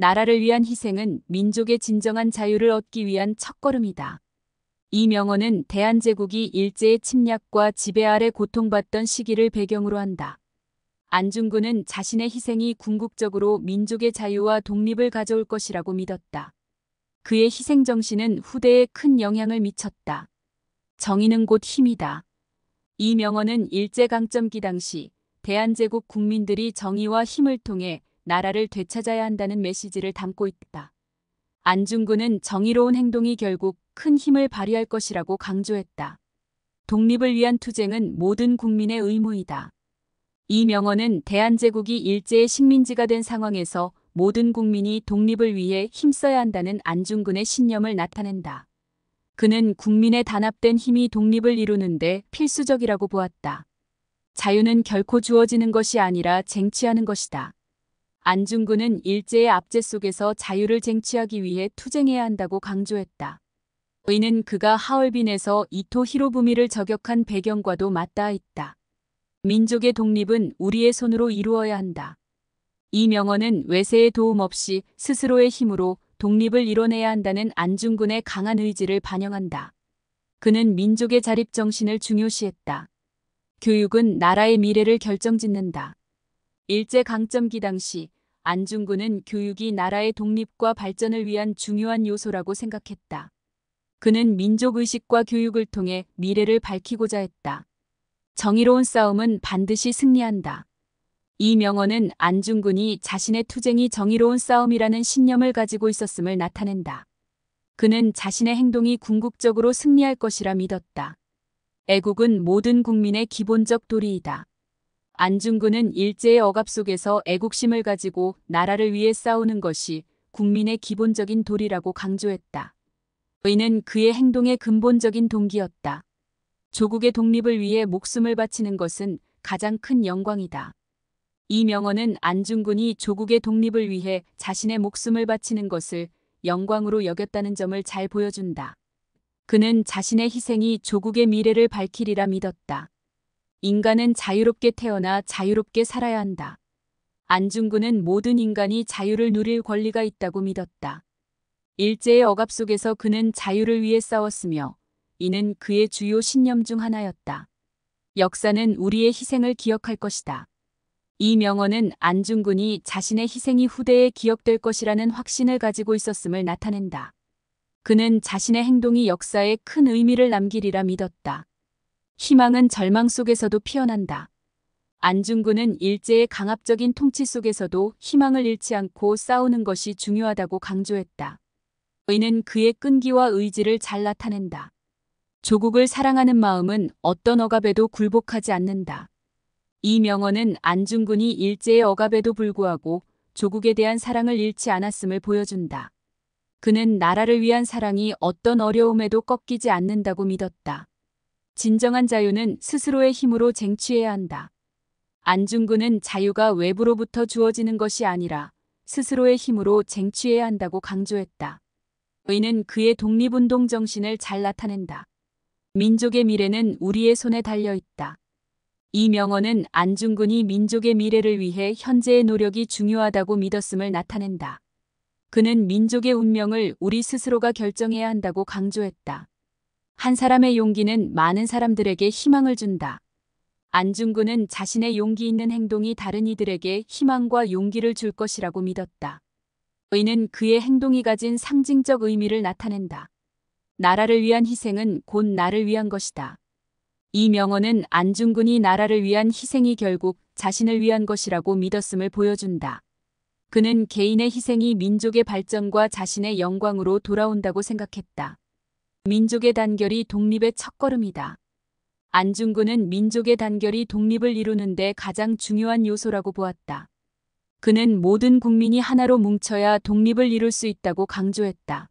나라를 위한 희생은 민족의 진정한 자유를 얻기 위한 첫걸음이다. 이 명언은 대한제국이 일제의 침략과 지배 아래 고통받던 시기를 배경으로 한다. 안중근은 자신의 희생이 궁극적으로 민족의 자유와 독립을 가져올 것이라고 믿었다. 그의 희생정신은 후대에 큰 영향을 미쳤다. 정의는 곧 힘이다. 이 명언은 일제강점기 당시 대한제국 국민들이 정의와 힘을 통해 나라를 되찾아야 한다는 메시지를 담고 있다. 안중근은 정의로운 행동이 결국 큰 힘을 발휘할 것이라고 강조했다. 독립을 위한 투쟁은 모든 국민의 의무이다. 이 명언은 대한제국이 일제의 식민지가 된 상황에서 모든 국민이 독립을 위해 힘써야 한다는 안중근의 신념을 나타낸다. 그는 국민의 단합된 힘이 독립을 이루는데 필수적이라고 보았다. 자유는 결코 주어지는 것이 아니라 쟁취하는 것이다. 안중근은 일제의 압제 속에서 자유를 쟁취하기 위해 투쟁해야 한다고 강조했다. 의는 그가 하얼빈에서 이토 히로부미를 저격한 배경과도 맞닿아 있다. 민족의 독립은 우리의 손으로 이루어야 한다. 이 명언은 외세의 도움 없이 스스로의 힘으로 독립을 이뤄내야 한다는 안중근의 강한 의지를 반영한다. 그는 민족의 자립정신을 중요시했다. 교육은 나라의 미래를 결정짓는다. 일제강점기 당시 안중근은 교육이 나라의 독립과 발전을 위한 중요한 요소라고 생각했다. 그는 민족의식과 교육을 통해 미래를 밝히고자 했다. 정의로운 싸움은 반드시 승리한다. 이 명언은 안중근이 자신의 투쟁이 정의로운 싸움이라는 신념을 가지고 있었음을 나타낸다. 그는 자신의 행동이 궁극적으로 승리할 것이라 믿었다. 애국은 모든 국민의 기본적 도리이다. 안중근은 일제의 억압 속에서 애국심을 가지고 나라를 위해 싸우는 것이 국민의 기본적인 도리라고 강조했다. 의는 그의 행동의 근본적인 동기였다. 조국의 독립을 위해 목숨을 바치는 것은 가장 큰 영광이다. 이 명언은 안중근이 조국의 독립을 위해 자신의 목숨을 바치는 것을 영광으로 여겼다는 점을 잘 보여준다. 그는 자신의 희생이 조국의 미래를 밝히리라 믿었다. 인간은 자유롭게 태어나 자유롭게 살아야 한다. 안중근은 모든 인간이 자유를 누릴 권리가 있다고 믿었다. 일제의 억압 속에서 그는 자유를 위해 싸웠으며 이는 그의 주요 신념 중 하나였다. 역사는 우리의 희생을 기억할 것이다. 이 명언은 안중근이 자신의 희생이 후대에 기억될 것이라는 확신을 가지고 있었음을 나타낸다. 그는 자신의 행동이 역사에 큰 의미를 남기리라 믿었다. 희망은 절망 속에서도 피어난다. 안중근은 일제의 강압적인 통치 속에서도 희망을 잃지 않고 싸우는 것이 중요하다고 강조했다. 의는 그의 끈기와 의지를 잘 나타낸다. 조국을 사랑하는 마음은 어떤 억압에도 굴복하지 않는다. 이 명언은 안중근이 일제의 억압에도 불구하고 조국에 대한 사랑을 잃지 않았음을 보여준다. 그는 나라를 위한 사랑이 어떤 어려움에도 꺾이지 않는다고 믿었다. 진정한 자유는 스스로의 힘으로 쟁취해야 한다. 안중근은 자유가 외부로부터 주어지는 것이 아니라 스스로의 힘으로 쟁취해야 한다고 강조했다. 의는 그의 독립운동 정신을 잘 나타낸다. 민족의 미래는 우리의 손에 달려 있다. 이 명언은 안중근이 민족의 미래를 위해 현재의 노력이 중요하다고 믿었음을 나타낸다. 그는 민족의 운명을 우리 스스로가 결정해야 한다고 강조했다. 한 사람의 용기는 많은 사람들에게 희망을 준다. 안중근은 자신의 용기 있는 행동이 다른 이들에게 희망과 용기를 줄 것이라고 믿었다. 의는 그의 행동이 가진 상징적 의미를 나타낸다. 나라를 위한 희생은 곧 나를 위한 것이다. 이 명언은 안중근이 나라를 위한 희생이 결국 자신을 위한 것이라고 믿었음을 보여준다. 그는 개인의 희생이 민족의 발전과 자신의 영광으로 돌아온다고 생각했다. 민족의 단결이 독립의 첫걸음이다. 안중근은 민족의 단결이 독립을 이루는데 가장 중요한 요소라고 보았다. 그는 모든 국민이 하나로 뭉쳐야 독립을 이룰 수 있다고 강조했다.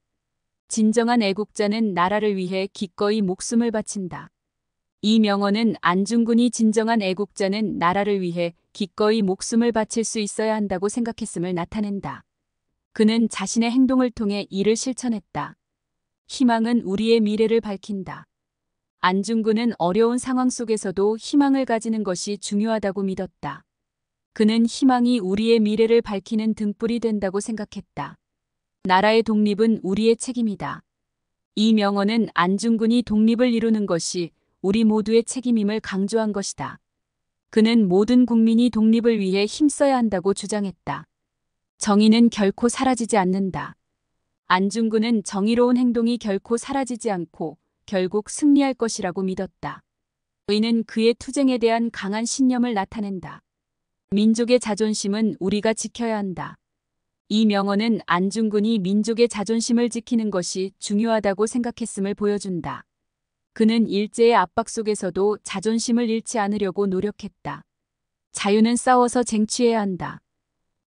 진정한 애국자는 나라를 위해 기꺼이 목숨을 바친다. 이 명언은 안중근이 진정한 애국자는 나라를 위해 기꺼이 목숨을 바칠 수 있어야 한다고 생각했음을 나타낸다. 그는 자신의 행동을 통해 이를 실천했다. 희망은 우리의 미래를 밝힌다. 안중근은 어려운 상황 속에서도 희망을 가지는 것이 중요하다고 믿었다. 그는 희망이 우리의 미래를 밝히는 등불이 된다고 생각했다. 나라의 독립은 우리의 책임이다. 이 명언은 안중근이 독립을 이루는 것이 우리 모두의 책임임을 강조한 것이다. 그는 모든 국민이 독립을 위해 힘써야 한다고 주장했다. 정의는 결코 사라지지 않는다. 안중근은 정의로운 행동이 결코 사라지지 않고 결국 승리할 것이라고 믿었다. 의는 그의 투쟁에 대한 강한 신념을 나타낸다. 민족의 자존심은 우리가 지켜야 한다. 이 명언은 안중근이 민족의 자존심을 지키는 것이 중요하다고 생각했음을 보여준다. 그는 일제의 압박 속에서도 자존심을 잃지 않으려고 노력했다. 자유는 싸워서 쟁취해야 한다.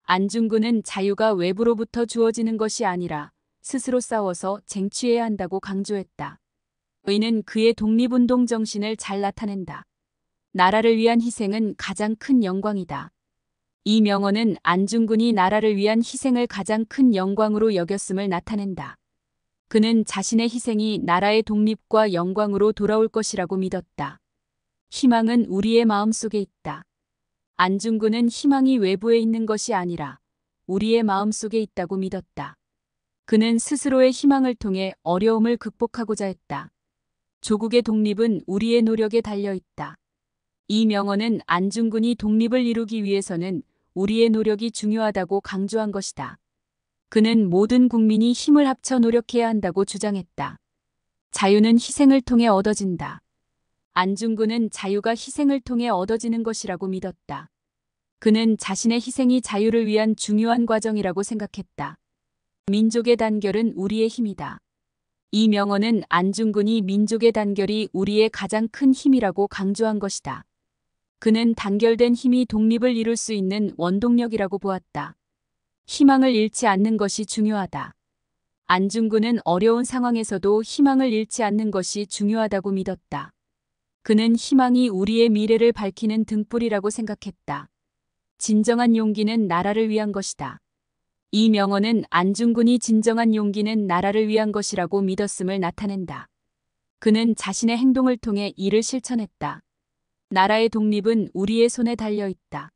안중근은 자유가 외부로부터 주어지는 것이 아니라 스스로 싸워서 쟁취해야 한다고 강조했다. 의는 그의 독립운동 정신을 잘 나타낸다. 나라를 위한 희생은 가장 큰 영광이다. 이 명언은 안중근이 나라를 위한 희생을 가장 큰 영광으로 여겼음을 나타낸다. 그는 자신의 희생이 나라의 독립과 영광으로 돌아올 것이라고 믿었다. 희망은 우리의 마음속에 있다. 안중근은 희망이 외부에 있는 것이 아니라 우리의 마음속에 있다고 믿었다. 그는 스스로의 희망을 통해 어려움을 극복하고자 했다. 조국의 독립은 우리의 노력에 달려있다. 이 명언은 안중근이 독립을 이루기 위해서는 우리의 노력이 중요하다고 강조한 것이다. 그는 모든 국민이 힘을 합쳐 노력해야 한다고 주장했다. 자유는 희생을 통해 얻어진다. 안중근은 자유가 희생을 통해 얻어지는 것이라고 믿었다. 그는 자신의 희생이 자유를 위한 중요한 과정이라고 생각했다. 민족의 단결은 우리의 힘이다. 이 명언은 안중근이 민족의 단결이 우리의 가장 큰 힘이라고 강조한 것이다. 그는 단결된 힘이 독립을 이룰 수 있는 원동력이라고 보았다. 희망을 잃지 않는 것이 중요하다. 안중근은 어려운 상황에서도 희망을 잃지 않는 것이 중요하다고 믿었다. 그는 희망이 우리의 미래를 밝히는 등불이라고 생각했다. 진정한 용기는 나라를 위한 것이다. 이 명언은 안중근이 진정한 용기는 나라를 위한 것이라고 믿었음을 나타낸다. 그는 자신의 행동을 통해 이를 실천했다. 나라의 독립은 우리의 손에 달려 있다.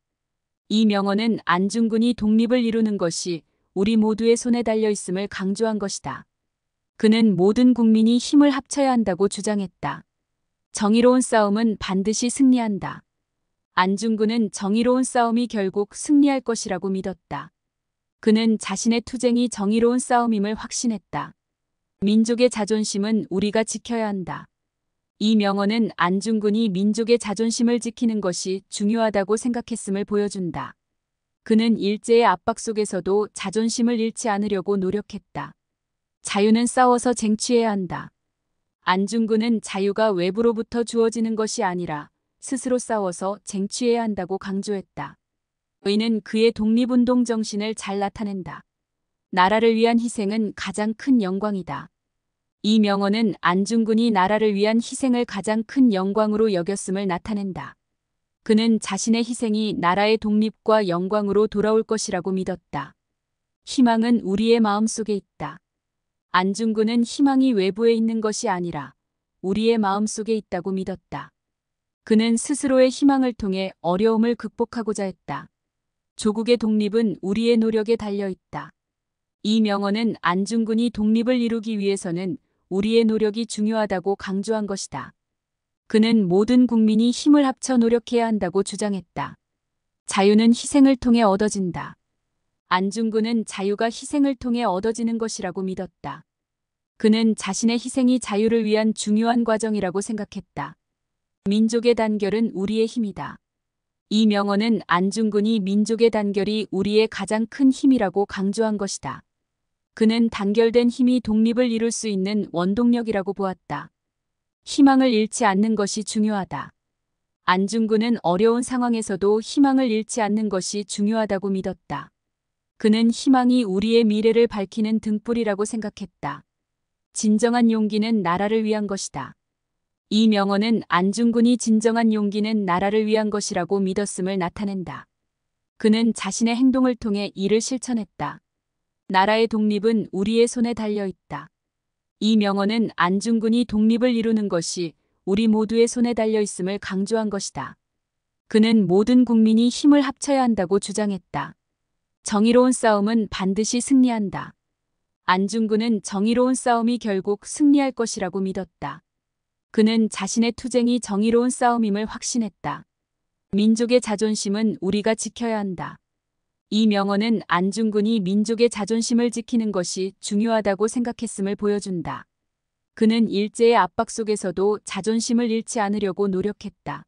이 명언은 안중근이 독립을 이루는 것이 우리 모두의 손에 달려 있음을 강조한 것이다. 그는 모든 국민이 힘을 합쳐야 한다고 주장했다. 정의로운 싸움은 반드시 승리한다. 안중근은 정의로운 싸움이 결국 승리할 것이라고 믿었다. 그는 자신의 투쟁이 정의로운 싸움임을 확신했다. 민족의 자존심은 우리가 지켜야 한다. 이 명언은 안중근이 민족의 자존심을 지키는 것이 중요하다고 생각했음을 보여준다. 그는 일제의 압박 속에서도 자존심을 잃지 않으려고 노력했다. 자유는 싸워서 쟁취해야 한다. 안중근은 자유가 외부로부터 주어지는 것이 아니라 스스로 싸워서 쟁취해야 한다고 강조했다. 의는 그의 독립운동 정신을 잘 나타낸다. 나라를 위한 희생은 가장 큰 영광이다. 이 명언은 안중근이 나라를 위한 희생을 가장 큰 영광으로 여겼음을 나타낸다. 그는 자신의 희생이 나라의 독립과 영광으로 돌아올 것이라고 믿었다. 희망은 우리의 마음속에 있다. 안중근은 희망이 외부에 있는 것이 아니라 우리의 마음속에 있다고 믿었다. 그는 스스로의 희망을 통해 어려움을 극복하고자 했다. 조국의 독립은 우리의 노력에 달려있다. 이 명언은 안중근이 독립을 이루기 위해서는 우리의 노력이 중요하다고 강조한 것이다. 그는 모든 국민이 힘을 합쳐 노력해야 한다고 주장했다. 자유는 희생을 통해 얻어진다. 안중근은 자유가 희생을 통해 얻어지는 것이라고 믿었다. 그는 자신의 희생이 자유를 위한 중요한 과정이라고 생각했다. 민족의 단결은 우리의 힘이다. 이 명언은 안중근이 민족의 단결이 우리의 가장 큰 힘이라고 강조한 것이다. 그는 단결된 힘이 독립을 이룰 수 있는 원동력이라고 보았다. 희망을 잃지 않는 것이 중요하다. 안중근은 어려운 상황에서도 희망을 잃지 않는 것이 중요하다고 믿었다. 그는 희망이 우리의 미래를 밝히는 등불이라고 생각했다. 진정한 용기는 나라를 위한 것이다. 이 명언은 안중근이 진정한 용기는 나라를 위한 것이라고 믿었음을 나타낸다. 그는 자신의 행동을 통해 이를 실천했다. 나라의 독립은 우리의 손에 달려있다. 이 명언은 안중근이 독립을 이루는 것이 우리 모두의 손에 달려있음을 강조한 것이다. 그는 모든 국민이 힘을 합쳐야 한다고 주장했다. 정의로운 싸움은 반드시 승리한다. 안중근은 정의로운 싸움이 결국 승리할 것이라고 믿었다. 그는 자신의 투쟁이 정의로운 싸움임을 확신했다. 민족의 자존심은 우리가 지켜야 한다. 이 명언은 안중근이 민족의 자존심을 지키는 것이 중요하다고 생각했음을 보여준다. 그는 일제의 압박 속에서도 자존심을 잃지 않으려고 노력했다.